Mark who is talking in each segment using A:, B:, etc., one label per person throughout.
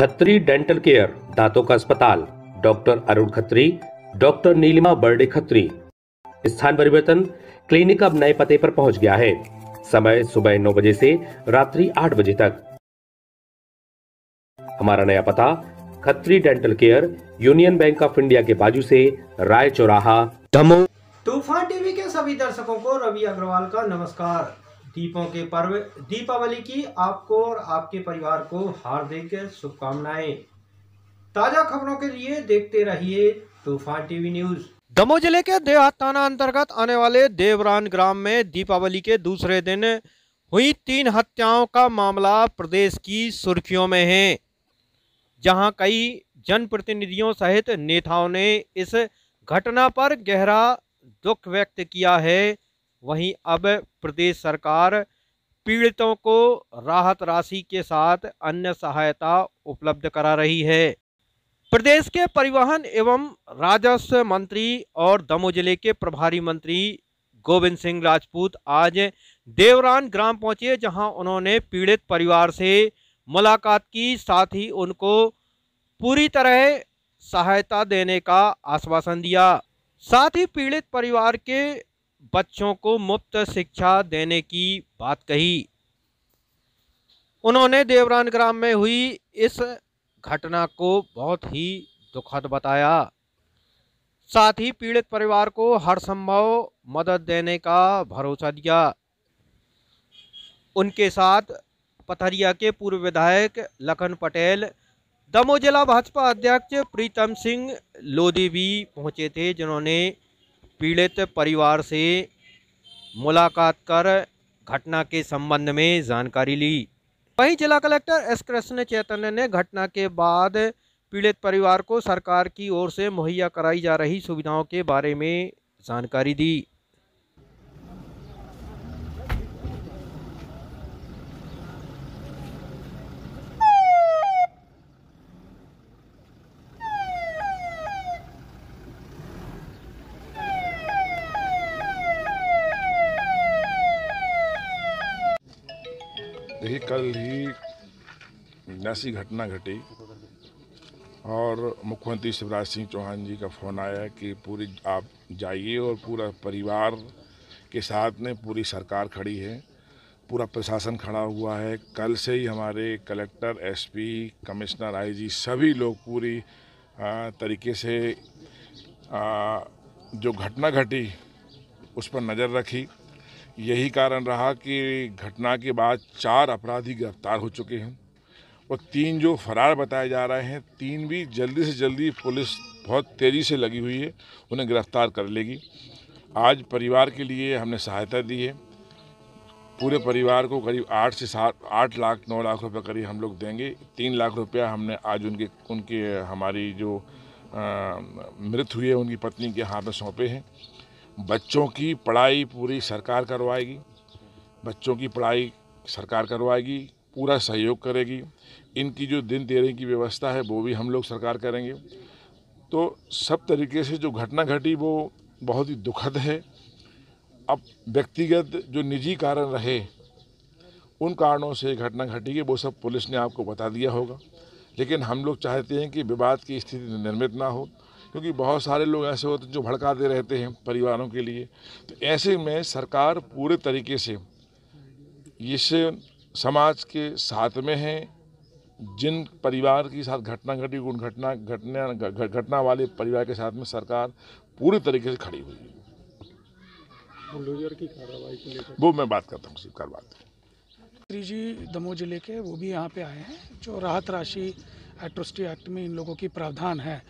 A: Khatri dental care दांतों का अस्पताल डॉक्टर अरुण खत्री डॉक्टर नीलिमा बर्डे खत्री स्थान परिवर्तन क्लिनिक अब नए पते पर पहुंच गया है समय सुबह नौ बजे से रात्रि आठ बजे तक हमारा नया पता Khatri dental care Union Bank of India के बाजू से राय चौराहा दमो तूफान टीवी के सभी दर्शकों को रवि अग्रवाल का नमस्कार दीपों के पर्व दीपावली की आपको और आपके परिवार को हार्दिक शुभकामनाएं ताज़ा खबरों के लिए देखते रहिए तूफान टीवी न्यूज़ दमोह जिले के देहात थाना अंतर्गत आने वाले देवरान ग्राम में दीपावली के दूसरे दिन हुई तीन हत्याओं का मामला प्रदेश की सुर्खियों में है जहां कई जनप्रतिनिधियों सहित नेताओं ने इस घटना पर गहरा दुख व्यक्त किया है वहीं अब प्रदेश सरकार पीड़ितों को राहत राशि के साथ अन्य सहायता उपलब्ध करा रही है प्रदेश के परिवहन एवं राजस्व मंत्री और दमोह जिले के प्रभारी मंत्री गोविंद सिंह राजपूत आज देवरान ग्राम पहुंचे जहां उन्होंने पीड़ित परिवार से मुलाकात की साथ ही उनको पूरी तरह सहायता देने का आश्वासन दिया साथ ही पीड़ित परिवार के बच्चों को मुफ्त शिक्षा देने की बात कही उन्होंने देवरान ग्राम में हुई इस घटना को बहुत ही दुखद बताया साथ ही पीड़ित परिवार को हर संभव मदद देने का भरोसा दिया उनके साथ पथरिया के पूर्व विधायक लखन पटेल दमो जिला भाजपा अध्यक्ष प्रीतम सिंह लोधी भी पहुंचे थे जिन्होंने पीड़ित परिवार से मुलाकात कर घटना के संबंध में जानकारी ली वहीं जिला कलेक्टर एस कृष्ण चैतन्य ने घटना के बाद पीड़ित परिवार को सरकार की ओर से मुहैया कराई जा रही सुविधाओं के बारे में जानकारी दी
B: ही कल ही ऐसी घटना घटी और मुख्यमंत्री शिवराज सिंह चौहान जी का फ़ोन आया कि पूरी आप जाइए और पूरा परिवार के साथ में पूरी सरकार खड़ी है पूरा प्रशासन खड़ा हुआ है कल से ही हमारे कलेक्टर एसपी कमिश्नर आईजी सभी लोग पूरी आ, तरीके से आ, जो घटना घटी उस पर नज़र रखी यही कारण रहा कि घटना के बाद चार अपराधी गिरफ्तार हो चुके हैं और तीन जो फरार बताए जा रहे हैं तीन भी जल्दी से जल्दी पुलिस बहुत तेज़ी से लगी हुई है उन्हें गिरफ्तार कर लेगी आज परिवार के लिए हमने सहायता दी है पूरे परिवार को करीब आठ से सात आठ लाख नौ लाख रुपए करीब हम लोग देंगे तीन लाख रुपया हमने आज उनके उनके हमारी जो मृत हुई है उनकी पत्नी के हाथ में सौंपे हैं बच्चों की पढ़ाई पूरी सरकार करवाएगी बच्चों की पढ़ाई सरकार करवाएगी पूरा सहयोग करेगी इनकी जो दिन तेरे की व्यवस्था है वो भी हम लोग सरकार करेंगे तो सब तरीके से जो घटना घटी वो बहुत ही दुखद है अब व्यक्तिगत जो निजी कारण रहे उन कारणों से घटना घटी है वो सब पुलिस ने आपको बता दिया होगा लेकिन हम लोग चाहते हैं कि विवाद की स्थिति निर्मित ना हो क्योंकि बहुत सारे लोग ऐसे होते हैं जो भड़काते रहते हैं परिवारों के लिए तो ऐसे में सरकार पूरे तरीके से इस समाज के साथ में है जिन परिवार के साथ घटना घटी उन घटना घटना घटना वाले परिवार के साथ में सरकार पूरे तरीके से खड़ी हुई है वो मैं बात करता हूँ कर बात
C: मिस्त्री जी दमोह जिले के वो भी यहाँ पे आए हैं जो राहत राशि एट्रोसिटी एक्ट में इन लोगों की प्रावधान है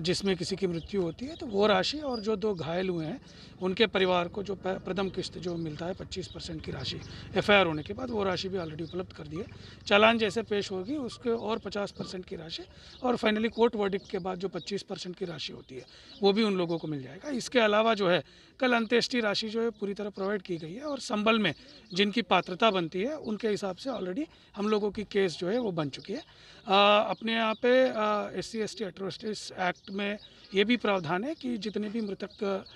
C: जिसमें किसी की मृत्यु होती है तो वो राशि और जो दो घायल हुए हैं उनके परिवार को जो प्रथम किस्त जो मिलता है 25 परसेंट की राशि एफआईआर होने के बाद वो राशि भी ऑलरेडी उपलब्ध कर दी है चालान जैसे पेश होगी उसके और 50 परसेंट की राशि और फाइनली कोर्ट वर्डिक्ट के बाद जो 25 परसेंट की राशि होती है वो भी उन लोगों को मिल जाएगा इसके अलावा जो है कल अंत्येष्टि राशि जो है पूरी तरह प्रोवाइड की गई है और संबल में जिनकी पात्रता बनती है उनके हिसाब से ऑलरेडी हम लोगों की केस जो है वो बन चुकी है आ, अपने यहाँ पे S C S T act act में ये भी प्रावधान है कि जितने भी मृतक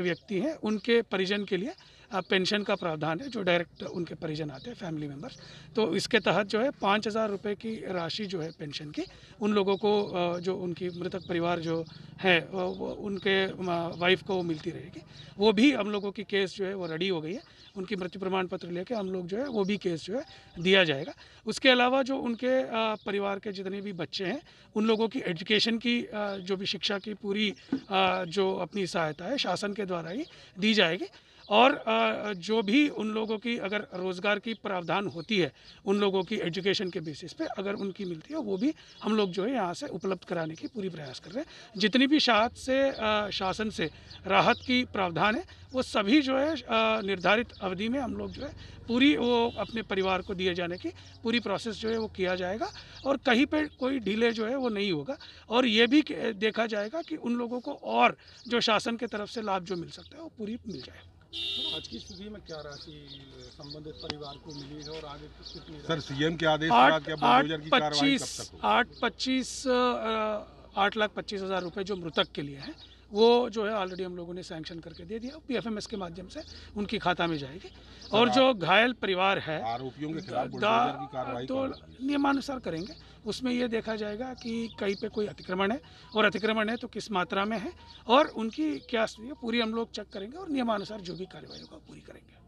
C: व्यक्ति हैं उनके परिजन के लिए पेंशन का प्रावधान है जो डायरेक्ट उनके परिजन आते हैं फैमिली मेम्बर्स तो इसके तहत जो है पाँच हज़ार रुपये की राशि जो है पेंशन की उन लोगों को जो उनकी मृतक परिवार जो है उनके वाइफ को मिलती रहेगी वो भी हम लोगों की केस जो है वो रेडी हो गई है उनकी मृत्यु प्रमाण पत्र लेके हम लोग जो है वो भी केस जो है दिया जाएगा उसके अलावा जो उनके परिवार के जितने भी बच्चे हैं उन लोगों की एजुकेशन की जो भी शिक्षा की पूरी जो अपनी सहायता है शासन के द्वारा ही दी जाएगी और जो भी उन लोगों की अगर रोज़गार की प्रावधान होती है उन लोगों की एजुकेशन के बेसिस पे अगर उनकी मिलती है वो भी हम लोग जो है यहाँ से उपलब्ध कराने की पूरी प्रयास कर रहे हैं जितनी भी शाह से शासन से राहत की प्रावधान है वो सभी जो है निर्धारित अवधि में हम लोग जो है पूरी वो अपने परिवार को दिए जाने की पूरी प्रोसेस जो है वो किया जाएगा और कहीं पर कोई डिले जो है वो नहीं होगा और ये भी देखा जाएगा कि उन लोगों को और जो शासन के तरफ से लाभ जो मिल सकता है वो पूरी मिल जाएगा मतलब आज की स्थिति में क्या राशि संबंधित परिवार को मिली है और आगे कितनी सर सीएम के आदेश आठ पच्चीस आठ पच्चीस आठ लाख पच्चीस हजार रुपए जो मृतक के लिए है वो जो है ऑलरेडी हम लोगों ने सैंक्शन करके दे दिया पी एफ के माध्यम से उनकी खाता में जाएगी और जो घायल परिवार है आरोपियों के खिलाफ तो नियमानुसार करेंगे उसमें ये देखा जाएगा कि कहीं पे कोई अतिक्रमण है और अतिक्रमण है तो किस मात्रा में है और उनकी क्या पूरी हम लोग चेक करेंगे और नियमानुसार जो भी कार्रवाई होगा पूरी करेंगे